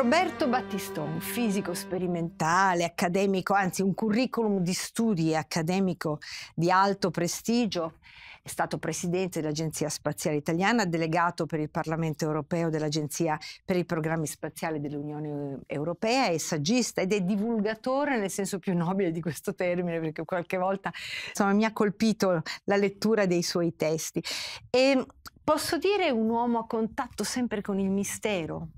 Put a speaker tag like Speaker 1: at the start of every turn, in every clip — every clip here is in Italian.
Speaker 1: Roberto Battiston, fisico sperimentale, accademico, anzi un curriculum di studi accademico di alto prestigio, è stato presidente dell'Agenzia Spaziale Italiana, delegato per il Parlamento Europeo dell'Agenzia per i Programmi Spaziali dell'Unione Europea, è saggista ed è divulgatore nel senso più nobile di questo termine, perché qualche volta insomma, mi ha colpito la lettura dei suoi testi. E posso dire un uomo a contatto sempre con il mistero,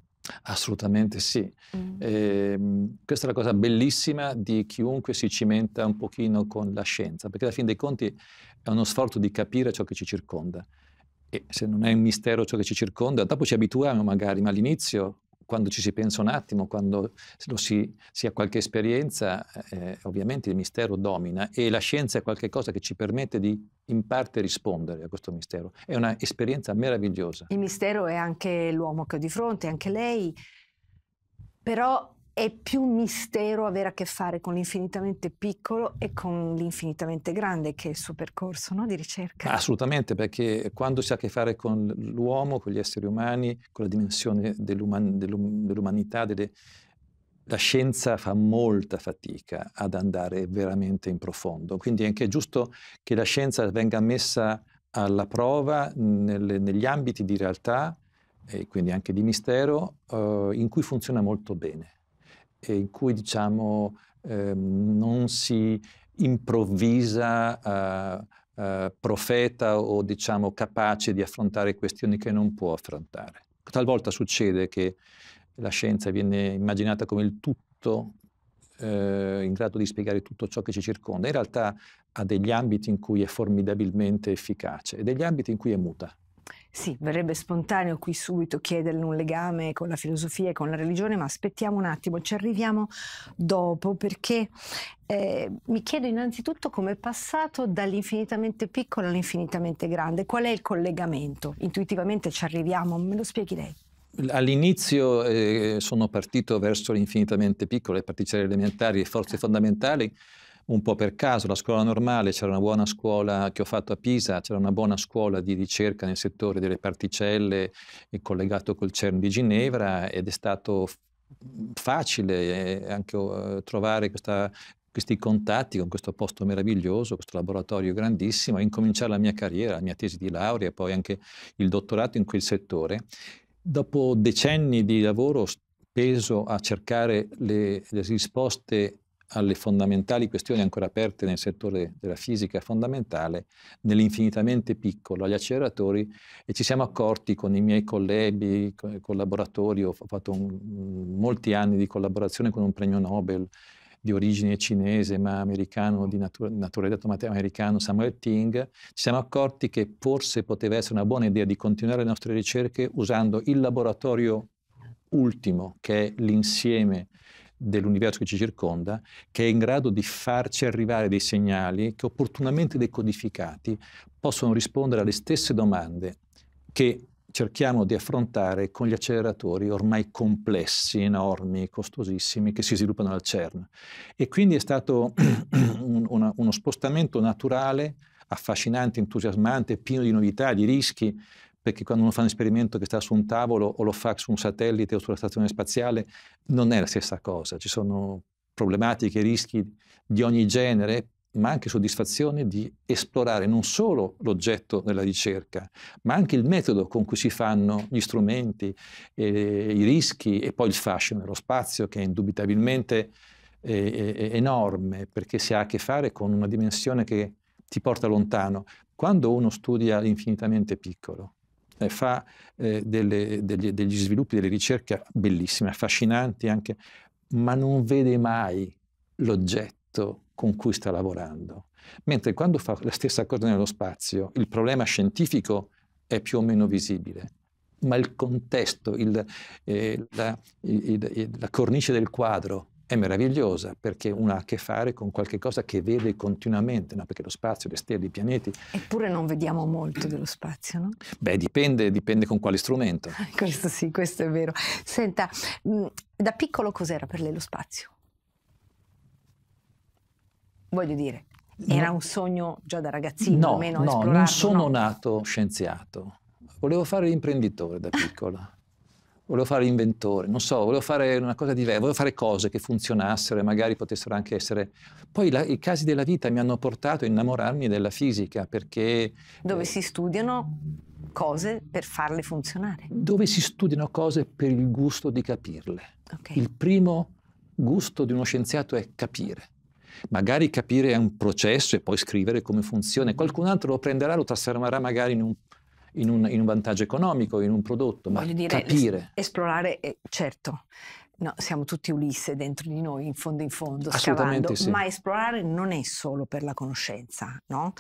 Speaker 2: Assolutamente sì. Mm. Eh, questa è la cosa bellissima di chiunque si cimenta un pochino con la scienza, perché alla fine dei conti è uno sforzo di capire ciò che ci circonda. E se non è un mistero ciò che ci circonda, dopo ci abituiamo magari, ma all'inizio quando ci si pensa un attimo, quando si, si ha qualche esperienza, eh, eh, ovviamente il mistero domina e la scienza è qualcosa che ci permette di in parte rispondere a questo mistero. È un'esperienza meravigliosa.
Speaker 1: Il mistero è anche l'uomo che ho di fronte, anche lei, però è più mistero avere a che fare con l'infinitamente piccolo e con l'infinitamente grande che è il suo percorso no? di ricerca.
Speaker 2: Assolutamente, perché quando si ha a che fare con l'uomo, con gli esseri umani, con la dimensione dell'uman- dell'um- dell'umanità, delle, la scienza fa molta fatica ad andare veramente in profondo, quindi è anche giusto che la scienza venga messa alla prova nel, negli ambiti di realtà e quindi anche di mistero eh, in cui funziona molto bene eh, in cui diciamo, eh, non si improvvisa eh, eh, profeta o diciamo, capace di affrontare questioni che non può affrontare. Talvolta succede che la scienza viene immaginata come il tutto eh, in grado di spiegare tutto ciò che ci circonda. In realtà ha degli ambiti in cui è formidabilmente efficace e degli ambiti in cui è muta.
Speaker 1: Sì, verrebbe spontaneo qui subito chiederle un legame con la filosofia e con la religione, ma aspettiamo un attimo, ci arriviamo dopo perché eh, mi chiedo innanzitutto come è passato dall'infinitamente piccolo all'infinitamente grande, qual è il collegamento? Intuitivamente ci arriviamo, me lo spieghi lei?
Speaker 2: All'inizio eh, sono partito verso l'infinitamente piccolo, le particelle elementari e forze ah. fondamentali un po' per caso, la scuola normale, c'era una buona scuola che ho fatto a Pisa, c'era una buona scuola di ricerca nel settore delle particelle collegato col CERN di Ginevra ed è stato facile eh, anche oh, trovare questa, questi contatti con questo posto meraviglioso, questo laboratorio grandissimo, e incominciare la mia carriera, la mia tesi di laurea e poi anche il dottorato in quel settore. Dopo decenni di lavoro peso a cercare le, le risposte alle fondamentali questioni ancora aperte nel settore della fisica fondamentale, nell'infinitamente piccolo, agli acceleratori, e ci siamo accorti con i miei colleghi, collaboratori, ho fatto un, molti anni di collaborazione con un premio Nobel di origine cinese ma americano, di natura, naturalizzato americano, Samuel Ting, ci siamo accorti che forse poteva essere una buona idea di continuare le nostre ricerche usando il laboratorio ultimo, che è l'insieme dell'universo che ci circonda, che è in grado di farci arrivare dei segnali che opportunamente decodificati possono rispondere alle stesse domande che cerchiamo di affrontare con gli acceleratori ormai complessi, enormi, costosissimi, che si sviluppano al CERN. E quindi è stato un, una, uno spostamento naturale, affascinante, entusiasmante, pieno di novità, di rischi, perché quando uno fa un esperimento che sta su un tavolo o lo fa su un satellite o sulla stazione spaziale, non è la stessa cosa. Ci sono problematiche, rischi di ogni genere, ma anche soddisfazione di esplorare non solo l'oggetto della ricerca, ma anche il metodo con cui si fanno gli strumenti, eh, i rischi e poi il fascino dello spazio che è indubitabilmente eh, è eh, eh, enorme perché si ha a che fare con una dimensione che ti porta lontano. Quando uno studia l'infinitamente piccolo, eh, fa eh, delle, degli, degli, sviluppi, delle ricerche bellissime, affascinanti anche, ma non vede mai l'oggetto con cui sta lavorando. Mentre quando fa la stessa cosa nello spazio, il problema scientifico è più o meno visibile, ma il contesto, il, eh, la, il, la cornice del quadro è meravigliosa perché una ha a che fare con qualcosa che vede continuamente, no? perché lo spazio, le stelle, i pianeti.
Speaker 1: Eppure non vediamo molto dello spazio, no?
Speaker 2: Beh, dipende, dipende con quale strumento.
Speaker 1: Questo sì, questo è vero. Senta, mm, da piccolo cos'era per lei lo spazio? Voglio dire, era un sogno già da ragazzino, no, almeno no, non sono no.
Speaker 2: nato scienziato. Volevo fare l'imprenditore da piccola. volevo fare l'inventore, non so, volevo fare una cosa diversa, volevo fare cose che funzionassero e magari potessero anche essere... Poi la, i casi della vita mi hanno portato a innamorarmi della fisica perché... Dove eh, si
Speaker 1: studiano cose per farle funzionare.
Speaker 2: Dove si studiano cose per il gusto di capirle. Okay. Il primo gusto di uno scienziato è capire. Magari capire è un processo e poi scrivere come funziona. Qualcun altro lo prenderà, lo trasformerà magari in un in un, in un vantaggio economico, in un prodotto, ma dire, capire.
Speaker 1: Esplorare, eh, certo. No, siamo tutti Ulisse dentro di noi, in fondo in fondo, scavando, sì. ma esplorare non è solo per la conoscenza, no?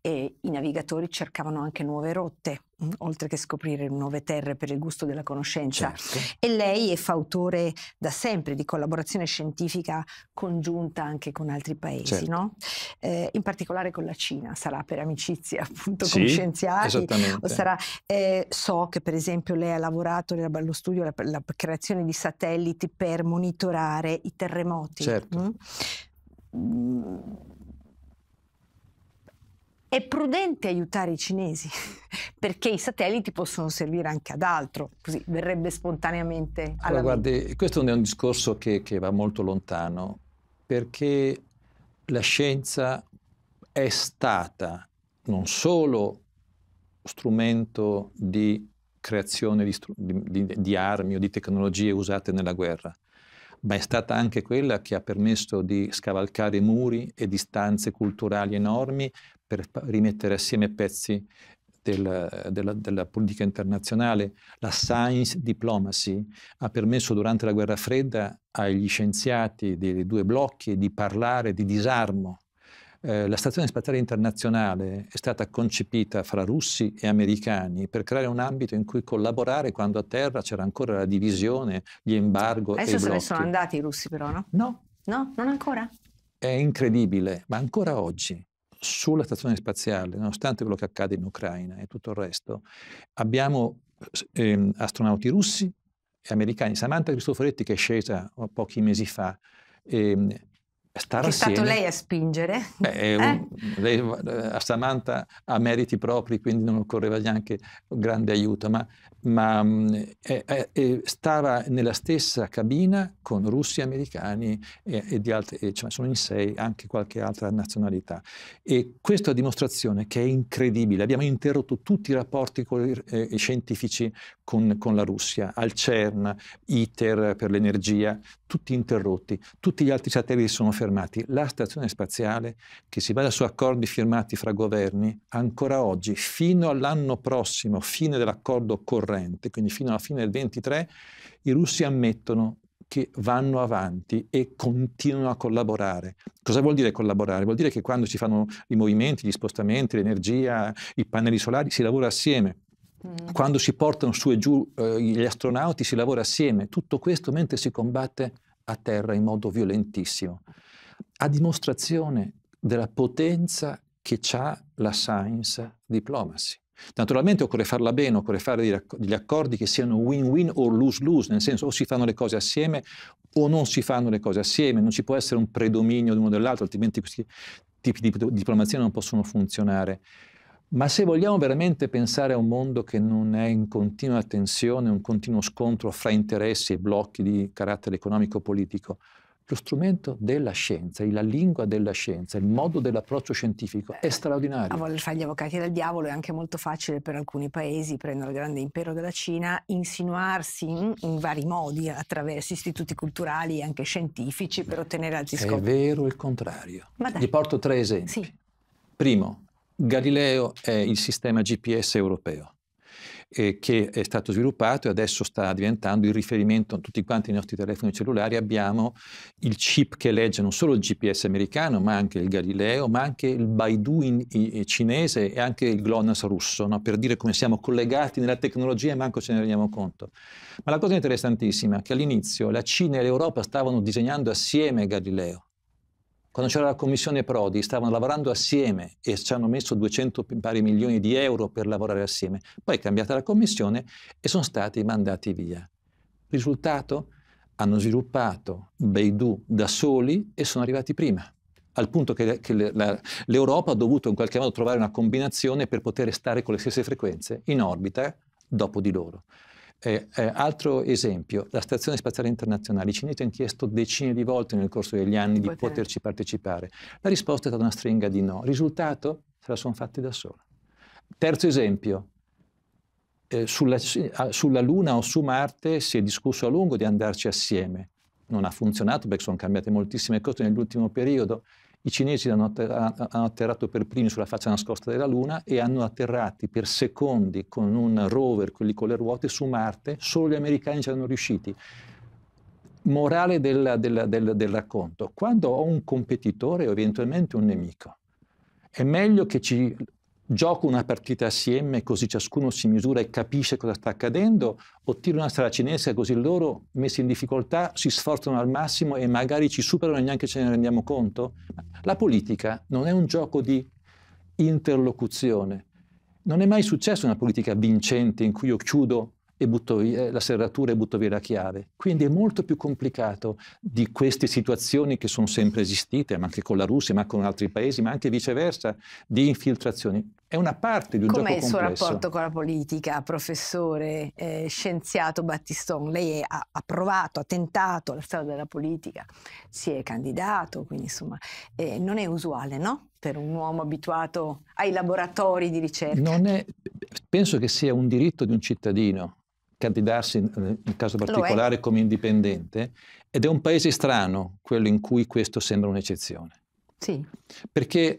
Speaker 1: E i navigatori cercavano anche nuove rotte, oltre che scoprire nuove terre per il gusto della conoscenza. Certo. E lei è fautore da sempre di collaborazione scientifica congiunta anche con altri paesi, certo. no? eh, in particolare con la Cina, sarà per amicizia appunto sì, con scienziati. Sarà, eh, so che per esempio lei ha lavorato allo studio la, la creazione di satelliti per monitorare i terremoti. Certo. Mm? È prudente aiutare i cinesi perché i satelliti possono servire anche ad altro, così verrebbe spontaneamente
Speaker 2: alla allora, guardi, questo è un discorso che, che va molto lontano perché la scienza è stata non solo strumento di creazione di, di, di, armi o di tecnologie usate nella guerra, ma è stata anche quella che ha permesso di scavalcare muri e distanze culturali enormi per rimettere assieme pezzi della, della, della, politica internazionale. La science diplomacy ha permesso durante la guerra fredda agli scienziati dei due blocchi di parlare di disarmo eh, la Stazione Spaziale Internazionale è stata concepita fra russi e americani per creare un ambito in cui collaborare quando a terra c'era ancora la divisione, gli embargo Adesso e i blocchi. Adesso se ne sono
Speaker 1: andati i russi però, no? No. No, non ancora?
Speaker 2: È incredibile, ma ancora oggi sulla stazione spaziale, nonostante quello che accade in Ucraina e tutto il resto, abbiamo ehm, astronauti russi e americani. Samantha Cristoforetti, che è scesa oh, pochi mesi fa, ehm, stare è assieme. È stato lei
Speaker 1: a spingere. Eh, un, eh.
Speaker 2: Lei, eh, a Samantha ha meriti propri, quindi non occorreva neanche grande aiuto, ma, ma eh, stava nella stessa cabina con russi, americani e, e di altri, e, cioè, sono in sei anche qualche altra nazionalità. E questa dimostrazione che è incredibile, abbiamo interrotto tutti i rapporti con, eh, scientifici con, con la Russia, al CERN, ITER per l'energia, tutti interrotti, tutti gli altri satelliti sono fermati. La stazione spaziale, che si basa su accordi firmati fra governi, ancora oggi, fino all'anno prossimo, fine dell'accordo corrente, quindi fino alla fine del 23, i russi ammettono che vanno avanti e continuano a collaborare. Cosa vuol dire collaborare? Vuol dire che quando si fanno i movimenti, gli spostamenti, l'energia, i pannelli solari, si lavora assieme Mm. Quando si portano su e giù eh, gli astronauti si lavora assieme, tutto questo mentre si combatte a terra in modo violentissimo, a dimostrazione della potenza che ha la science diplomacy. Naturalmente occorre farla bene, occorre fare degli accordi che siano win-win o lose-lose, nel senso o si fanno le cose assieme o non si fanno le cose assieme, non ci può essere un predominio di uno dell'altro, altrimenti questi tipi di diplomazia non possono funzionare. Ma se vogliamo veramente pensare a un mondo che non è in continua tensione, un continuo scontro fra interessi e blocchi di carattere economico-politico, lo strumento della scienza, la lingua della scienza, il modo dell'approccio scientifico è eh,
Speaker 1: straordinario. A voler fare gli avvocati del diavolo è anche molto facile per alcuni paesi, prendo il grande impero della Cina, insinuarsi in, in vari modi attraverso istituti culturali e anche scientifici per ottenere altri scopi. È
Speaker 2: vero il contrario. Vi porto tre esempi. Sì. Primo, Galileo è il sistema GPS europeo eh, che è stato sviluppato e adesso sta diventando il riferimento a tutti quanti i nostri telefoni cellulari. Abbiamo il chip che legge non solo il GPS americano, ma anche il Galileo, ma anche il Baidu in, in, cinese e anche il GLONASS russo, no? per dire come siamo collegati nella tecnologia e manco ce ne rendiamo conto. Ma la cosa interessantissima è che all'inizio la Cina e l'Europa stavano disegnando assieme Galileo quando c'era la commissione Prodi stavano lavorando assieme e ci hanno messo 200 pari milioni di euro per lavorare assieme. Poi è cambiata la commissione e sono stati mandati via. Risultato? Hanno sviluppato Beidou da soli e sono arrivati prima al punto che, che la, l'Europa ha dovuto in qualche modo trovare una combinazione per poter stare con le stesse frequenze in orbita dopo di loro. Eh, eh, altro esempio, la Stazione Spaziale Internazionale. I cinesi hanno chiesto decine di volte nel corso degli anni di poterci partecipare. La risposta è stata una stringa di no. Risultato? Se la sono fatti da sola. Terzo esempio, eh, sulla, ah, sulla Luna o su Marte si è discusso a lungo di andarci assieme. Non ha funzionato perché sono cambiate moltissime cose nell'ultimo periodo. I cinesi hanno, atterra- hanno atterrato per primi sulla faccia nascosta della Luna e hanno atterrati per secondi con un rover, quelli con le ruote, su Marte. Solo gli americani ci erano riusciti morale del, del, del, del, racconto. Quando ho un competitore o eventualmente un nemico, è meglio che ci gioco una partita assieme così ciascuno si misura e capisce cosa sta accadendo, o tiro una strada cinesca così loro, messi in difficoltà, si sforzano al massimo e magari ci superano e neanche ce ne rendiamo conto? La politica non è un gioco di interlocuzione. Non è mai successa una politica vincente in cui io chiudo e butto via eh, la serratura e butto via la chiave. Quindi è molto più complicato di queste situazioni che sono sempre esistite, ma anche con la Russia, ma con altri paesi, ma anche viceversa, di infiltrazioni. È una parte di un Com'è gioco complesso. Com'è il suo rapporto
Speaker 1: con la politica, professore, eh, scienziato Battistone? Lei ha, ha, provato, ha tentato la strada della politica, si è candidato, quindi insomma eh, non è usuale, no? Per un uomo abituato ai laboratori di ricerca. Non È,
Speaker 2: penso che sia un diritto di un cittadino candidarsi eh, nel caso particolare come indipendente ed è un paese strano quello in cui questo sembra un'eccezione. Sì. Perché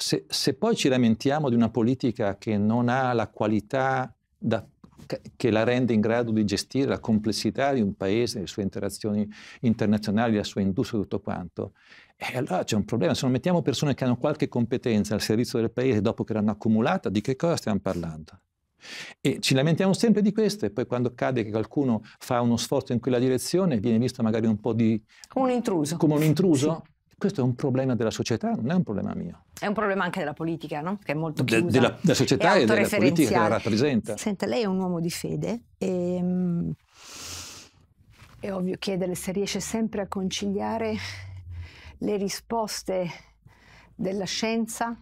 Speaker 2: se, se, poi ci lamentiamo di una politica che non ha la qualità da, che la rende in grado di gestire la complessità di un paese, le sue interazioni internazionali, la sua industria, tutto quanto, e allora c'è un problema. Se non mettiamo persone che hanno qualche competenza al servizio del paese dopo che l'hanno accumulata, di che cosa stiamo parlando? E ci lamentiamo sempre di questo e poi quando accade che qualcuno fa uno sforzo in quella direzione viene visto magari un po' di... Come un intruso. Come un intruso. Sì. Questo è un problema della società, non è un problema mio.
Speaker 1: È un problema anche della politica, no? Che è molto chiusa. De, della, della società e della politica che la rappresenta. Senta, lei è un uomo di fede e... Um, è ovvio chiedere se riesce sempre a conciliare le risposte della scienza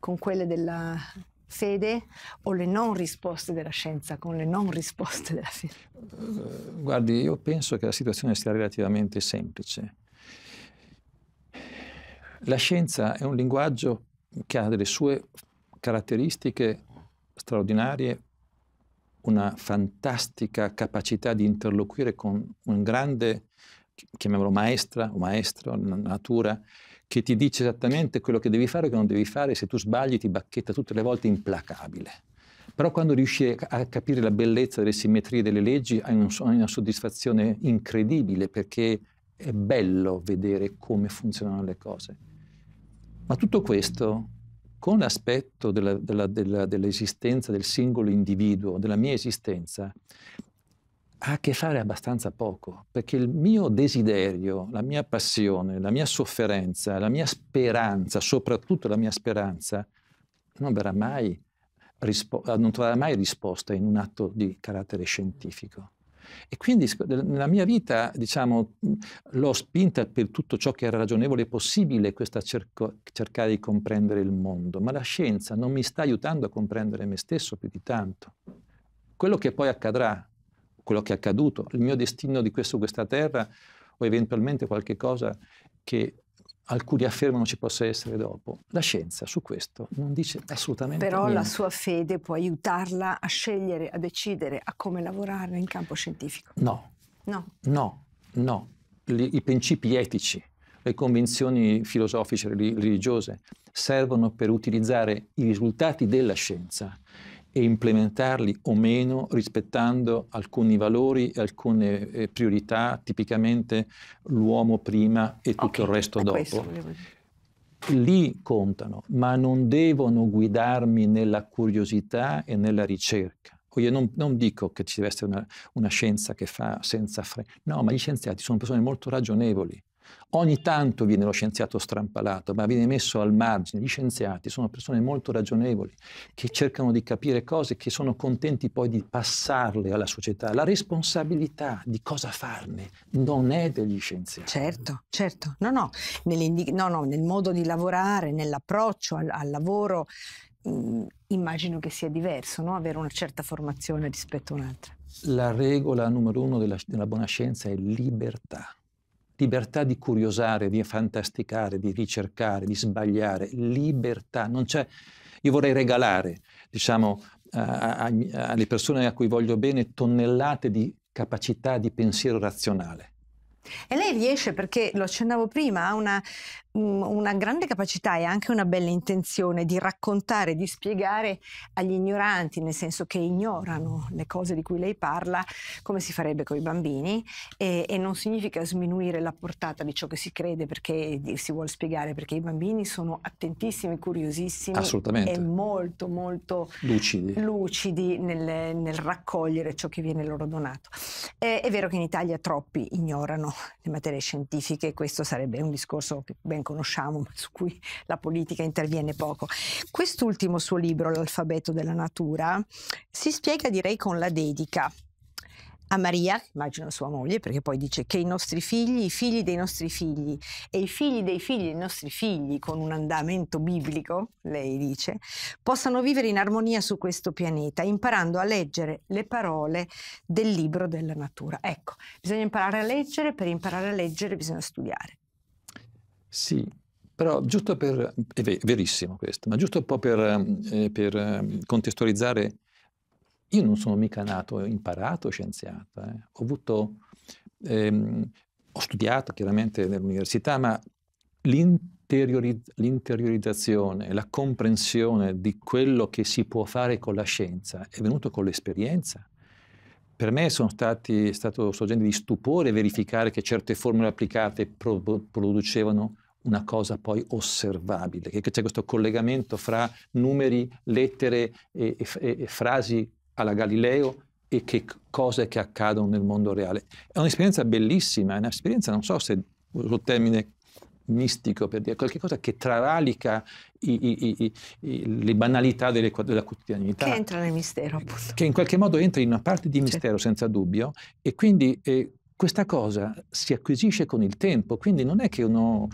Speaker 1: con quelle della fede o le non risposte della scienza con le non risposte della fede?
Speaker 2: Uh, guardi, io penso che la situazione sia relativamente semplice. La scienza è un linguaggio che ha delle sue caratteristiche straordinarie, una fantastica capacità di interloquire con un grande, chiamiamolo maestra o maestro, natura, che ti dice esattamente quello che devi fare e che non devi fare, se tu sbagli ti bacchetta tutte le volte implacabile. Però quando riusci a capire la bellezza delle simmetrie delle leggi hai una soddisfazione incredibile perché è bello vedere come funzionano le cose. Ma tutto questo, con l'aspetto della, della, della, dell'esistenza del singolo individuo, della mia esistenza, ha a che fare abbastanza poco, perché il mio desiderio, la mia passione, la mia sofferenza, la mia speranza, soprattutto la mia speranza, non, mai rispo- non troverà mai risposta in un atto di carattere scientifico. E quindi nella mia vita, diciamo, l'ho spinta per tutto ciò che era ragionevole e possibile, questa cerco, cercare di comprendere il mondo, ma la scienza non mi sta aiutando a comprendere me stesso più di tanto. Quello che poi accadrà, quello che è accaduto, il mio destino di questo, questa terra o eventualmente qualche cosa che alcuni affermano ci possa essere dopo. La scienza su questo non dice assolutamente Però niente. Però la sua
Speaker 1: fede può aiutarla a scegliere, a decidere a come lavorare in campo scientifico. No. No.
Speaker 2: No, no. I principi etici, le convinzioni filosofiche e religiose servono per utilizzare i risultati della scienza e implementarli o meno rispettando alcuni valori e alcune eh, priorità, tipicamente l'uomo prima e tutto okay, il resto dopo. Lì contano, ma non devono guidarmi nella curiosità e nella ricerca. Io non, non, dico che ci deve essere una, una scienza che fa senza freno, no, ma gli scienziati sono persone molto ragionevoli Ogni tanto viene lo scienziato strampalato, ma viene messo al margine. Gli scienziati sono persone molto ragionevoli, che cercano di capire cose, che sono contenti poi di passarle alla società. La responsabilità di cosa farne non è degli scienziati. Certo, certo. No, no, no, no nel modo
Speaker 1: di lavorare, nell'approccio al, al lavoro, mh, mm, immagino che sia diverso, no? avere una certa formazione rispetto a un'altra.
Speaker 2: La regola numero uno della, della buona scienza è libertà libertà di curiosare, di fantasticare, di ricercare, di sbagliare, libertà, non c'è, io vorrei regalare, diciamo, a, a, alle persone a cui voglio bene tonnellate di capacità di pensiero razionale.
Speaker 1: E lei riesce, perché lo accennavo prima, a una una grande capacità e anche una bella intenzione di raccontare, di spiegare agli ignoranti, nel senso che ignorano le cose di cui lei parla, come si farebbe con i bambini e, e non significa sminuire la portata di ciò che si crede perché si vuole spiegare, perché i bambini sono attentissimi, curiosissimi e molto molto lucidi, lucidi nel, nel, raccogliere ciò che viene loro donato. E, è vero che in Italia troppi ignorano le materie scientifiche, questo sarebbe un discorso che ben ben conosciamo, ma su cui la politica interviene poco. Quest'ultimo suo libro, L'alfabeto della natura, si spiega direi con la dedica a Maria, immagino sua moglie, perché poi dice che i nostri figli, i figli dei nostri figli e i figli dei figli dei nostri figli, con un andamento biblico, lei dice, possano vivere in armonia su questo pianeta, imparando a leggere le parole del libro della natura. Ecco, bisogna imparare a leggere, per imparare a leggere bisogna studiare.
Speaker 2: Sì, però giusto per, è verissimo questo, ma giusto un po' per, ehm, eh, per ehm, contestualizzare, io non sono mica nato, ho imparato scienziato, eh. ho avuto, ehm, ho studiato chiaramente nell'università, ma l'interiorizzazione, la comprensione di quello che si può fare con la scienza è venuto con l'esperienza per me stati, è stato sorgente di stupore verificare che certe formule applicate pro- producevano una cosa poi osservabile, che c'è questo collegamento fra numeri, lettere e, e, e frasi alla Galileo e che cose che accadono nel mondo reale. È un'esperienza bellissima, è un'esperienza, non so se uso il termine mistico per dire qualcosa che travalica i, i, i, le banalità delle, della quotidianità. Che entra nel mistero, appunto. Che in qualche modo entra in una parte di mistero, certo. senza dubbio, e quindi eh, questa cosa si acquisisce con il tempo, quindi non è che uno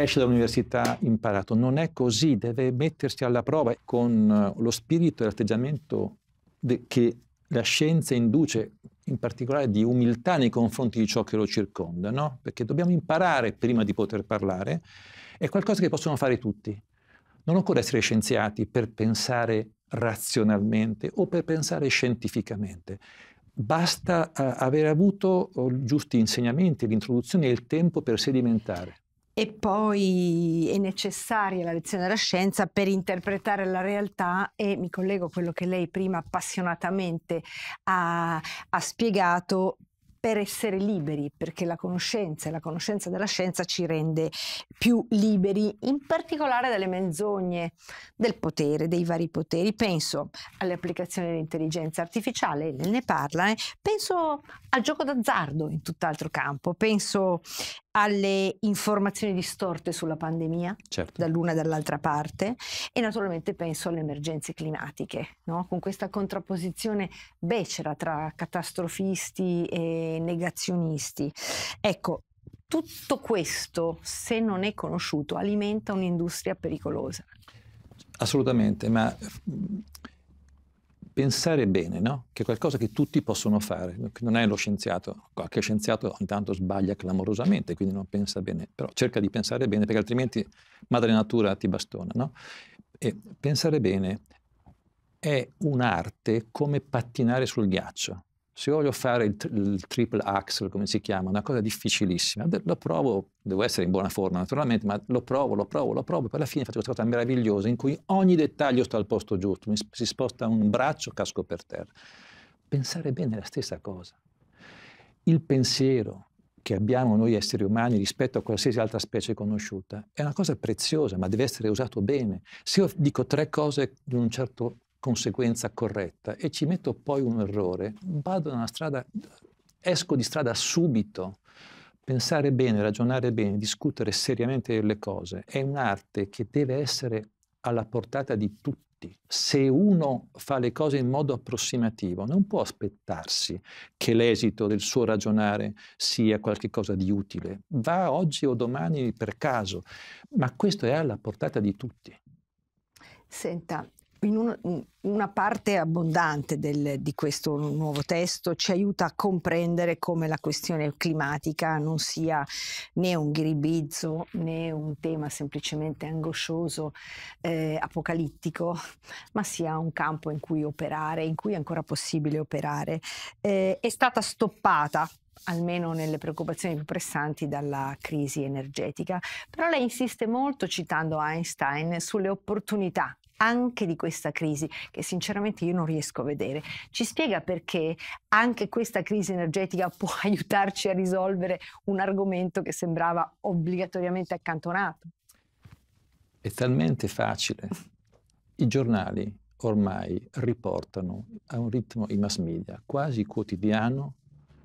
Speaker 2: esce dall'università imparato. Non è così, deve mettersi alla prova con eh, lo spirito e l'atteggiamento che la scienza induce, in particolare di umiltà nei confronti di ciò che lo circonda, no? perché dobbiamo imparare prima di poter parlare, è qualcosa che possono fare tutti. Non occorre essere scienziati per pensare razionalmente o per pensare scientificamente. Basta uh, aver avuto uh, giusti insegnamenti, l'introduzione e il tempo per sedimentare e poi
Speaker 1: è necessaria la lezione della scienza per interpretare la realtà e mi collego a quello che lei prima appassionatamente ha, ha spiegato per essere liberi, perché la conoscenza e la conoscenza della scienza ci rende più liberi, in particolare dalle menzogne del potere, dei vari poteri. Penso alle applicazioni dell'intelligenza artificiale, lei ne parla, eh? penso al gioco d'azzardo in tutt'altro campo, penso alle informazioni distorte sulla pandemia, certo. dall'una e dall'altra parte, e naturalmente penso alle emergenze climatiche, no? con questa contrapposizione becera tra catastrofisti e negazionisti. Ecco, tutto questo, se non è conosciuto, alimenta un'industria pericolosa.
Speaker 2: Assolutamente, ma pensare bene, no? che è qualcosa che tutti possono fare, non è lo scienziato, qualche scienziato ogni tanto sbaglia clamorosamente, quindi non pensa bene, però cerca di pensare bene perché altrimenti madre natura ti bastona. No? E pensare bene è un'arte come pattinare sul ghiaccio, se voglio fare il, il, triple axle, come si chiama, una cosa difficilissima, lo provo, devo essere in buona forma naturalmente, ma lo provo, lo provo, lo provo, poi alla fine faccio questa cosa meravigliosa in cui ogni dettaglio sta al posto giusto, mi, si sposta un braccio, casco per terra. Pensare bene è la stessa cosa. Il pensiero che abbiamo noi esseri umani rispetto a qualsiasi altra specie conosciuta è una cosa preziosa, ma deve essere usato bene. Se io dico tre cose in un certo conseguenza corretta e ci metto poi un errore, vado da una strada, esco di strada subito. Pensare bene, ragionare bene, discutere seriamente delle cose è un'arte che deve essere alla portata di tutti. Se uno fa le cose in modo approssimativo, non può aspettarsi che l'esito del suo ragionare sia qualcosa di utile. Va oggi o domani per caso, ma questo è alla portata di tutti.
Speaker 1: Senta, in un, una parte abbondante del, di questo nuovo testo ci aiuta a comprendere come la questione climatica non sia né un ghiribizzo né un tema semplicemente angoscioso, eh, apocalittico, ma sia un campo in cui operare, in cui è ancora possibile operare. Eh, è stata stoppata almeno nelle preoccupazioni più pressanti dalla crisi energetica. Però lei insiste molto, citando Einstein, sulle opportunità anche di questa crisi, che sinceramente io non riesco a vedere. Ci spiega perché anche questa crisi energetica può aiutarci a risolvere un argomento che sembrava obbligatoriamente accantonato?
Speaker 2: È talmente facile. I giornali ormai riportano a un ritmo i mass media quasi quotidiano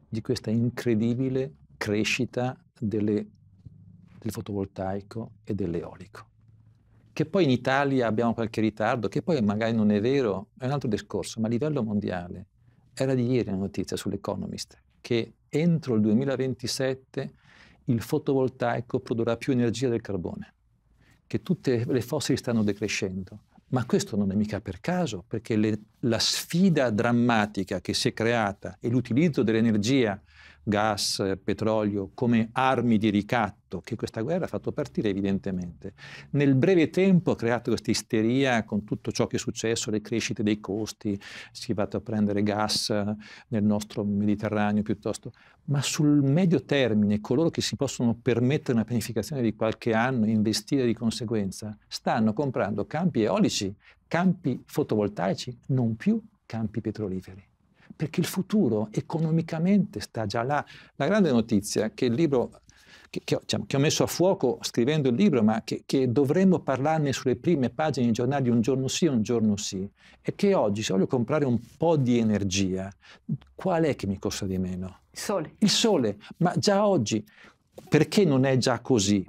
Speaker 2: di questa incredibile crescita delle, del fotovoltaico e dell'eolico che poi in Italia abbiamo qualche ritardo, che poi magari non è vero, è un altro discorso, ma a livello mondiale era di ieri la notizia sull'Economist che entro il 2027 il fotovoltaico produrrà più energia del carbone, che tutte le fossili stanno decrescendo. Ma questo non è mica per caso, perché le, la sfida drammatica che si è creata e l'utilizzo dell'energia gas, petrolio, come armi di ricatto che questa guerra ha fatto partire evidentemente. Nel breve tempo ha creato questa isteria con tutto ciò che è successo, le crescite dei costi, si è fatto a prendere gas nel nostro Mediterraneo piuttosto, ma sul medio termine coloro che si possono permettere una pianificazione di qualche anno e investire di conseguenza stanno comprando campi eolici, campi fotovoltaici, non più campi petroliferi perché il futuro economicamente sta già là. La grande notizia che il libro che, che, diciamo, che ho messo a fuoco scrivendo il libro, ma che, che, dovremmo parlarne sulle prime pagine dei giornali un giorno sì e un giorno sì, è che oggi se voglio comprare un po' di energia, qual è che mi costa di meno? Il sole. Il sole, ma già oggi, perché non è già così?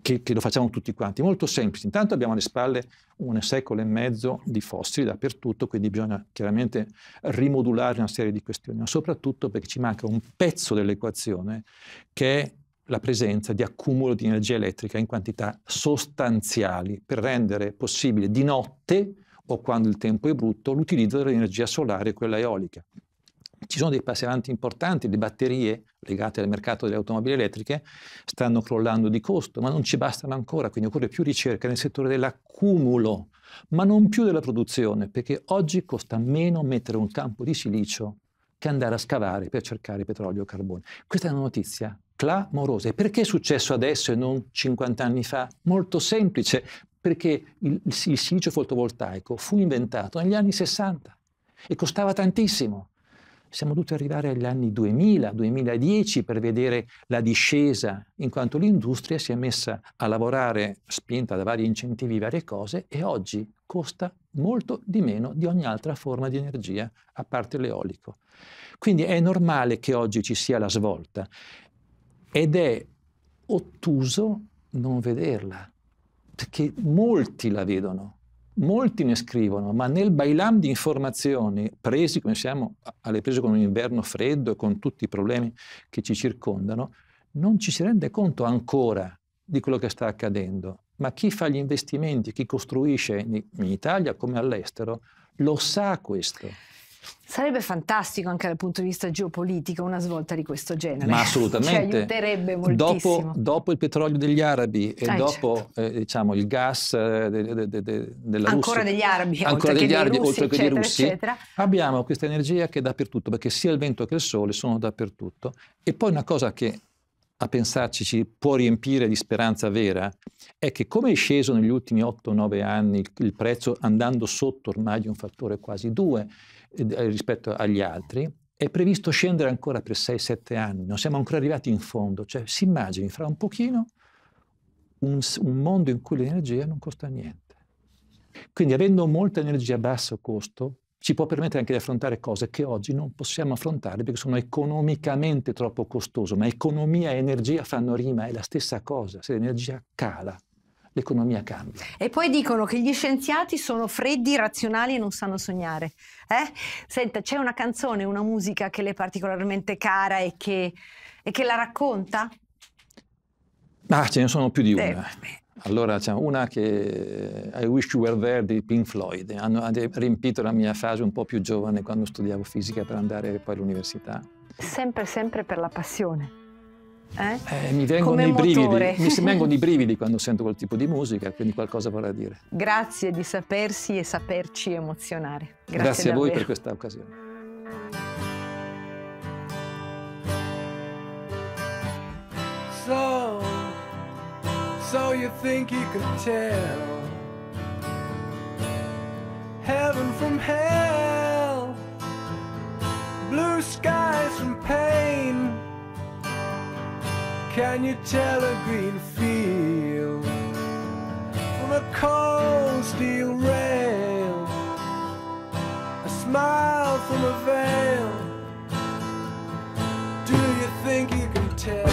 Speaker 2: che, che, lo facciamo tutti quanti, molto semplice. Intanto abbiamo alle spalle un secolo e mezzo di fossili dappertutto, quindi bisogna chiaramente rimodulare una serie di questioni, ma soprattutto perché ci manca un pezzo dell'equazione che è la presenza di accumulo di energia elettrica in quantità sostanziali per rendere possibile di notte o quando il tempo è brutto l'utilizzo dell'energia solare e quella eolica. Ci sono dei passi avanti importanti, le batterie legate al mercato delle automobili elettriche stanno crollando di costo, ma non ci bastano ancora, quindi occorre più ricerca nel settore dell'accumulo, ma non più della produzione, perché oggi costa meno mettere un campo di silicio che andare a scavare per cercare petrolio o carbone. Questa è una notizia clamorosa. E perché è successo adesso e non 50 anni fa? Molto semplice, perché il, il silicio fotovoltaico fu inventato negli anni 60 e costava tantissimo siamo dovuti arrivare agli anni 2000-2010 per vedere la discesa, in quanto l'industria si è messa a lavorare spinta da vari incentivi, varie cose, e oggi costa molto di meno di ogni altra forma di energia, a parte l'eolico. Quindi è normale che oggi ci sia la svolta ed è ottuso non vederla, perché molti la vedono Molti ne scrivono, ma nel bailam di informazioni, presi come siamo alle prese con un inverno freddo e con tutti i problemi che ci circondano, non ci si rende conto ancora di quello che sta accadendo. Ma chi fa gli investimenti, chi costruisce in Italia come all'estero, lo sa questo.
Speaker 1: Sarebbe fantastico anche dal punto di vista geopolitico una svolta di questo genere. Ma assolutamente. Ci aiuterebbe moltissimo. Dopo,
Speaker 2: dopo il petrolio degli arabi e ah, dopo certo. eh, diciamo, il gas eh, de, de, de, della ancora Russia. Degli arabi, ancora degli arabi, oltre che dei russi. Eccetera. Abbiamo questa energia che è dappertutto, perché sia il vento che il sole sono dappertutto. E poi una cosa che a pensarci ci può riempire di speranza vera è che come è sceso negli ultimi 8-9 anni il, il prezzo andando sotto ormai di un fattore quasi 2, eh, rispetto agli altri, è previsto scendere ancora per 6-7 anni, non siamo ancora arrivati in fondo, cioè si immagini fra un pochino un, un mondo in cui l'energia non costa niente. Quindi avendo molta energia a basso costo, ci può permettere anche di affrontare cose che oggi non possiamo affrontare perché sono economicamente troppo costose, ma economia e energia fanno rima, è la stessa cosa, se l'energia cala, l'economia cambia.
Speaker 1: E poi dicono che gli scienziati sono freddi, razionali e non sanno sognare. Eh? Senta, c'è una canzone, una musica che le è particolarmente cara e che, e che la racconta?
Speaker 2: Ah, ce ne sono più di una. Eh, allora, c'è una che eh, I Wish You Were There di Pink Floyd. Hanno riempito la mia fase un po' più giovane quando studiavo fisica per andare poi all'università.
Speaker 1: Sempre, sempre per la passione. Eh? Eh, mi, vengono i brividi, mi vengono i
Speaker 2: brividi quando sento quel tipo di musica, quindi qualcosa vorrà dire.
Speaker 1: Grazie di sapersi e saperci emozionare. Grazie, Grazie a voi per
Speaker 2: questa occasione. So, so you think you can tell heaven from hell, blue sky. Can you tell a green field from a cold steel rail? A smile from a veil. Do you
Speaker 1: think you can tell?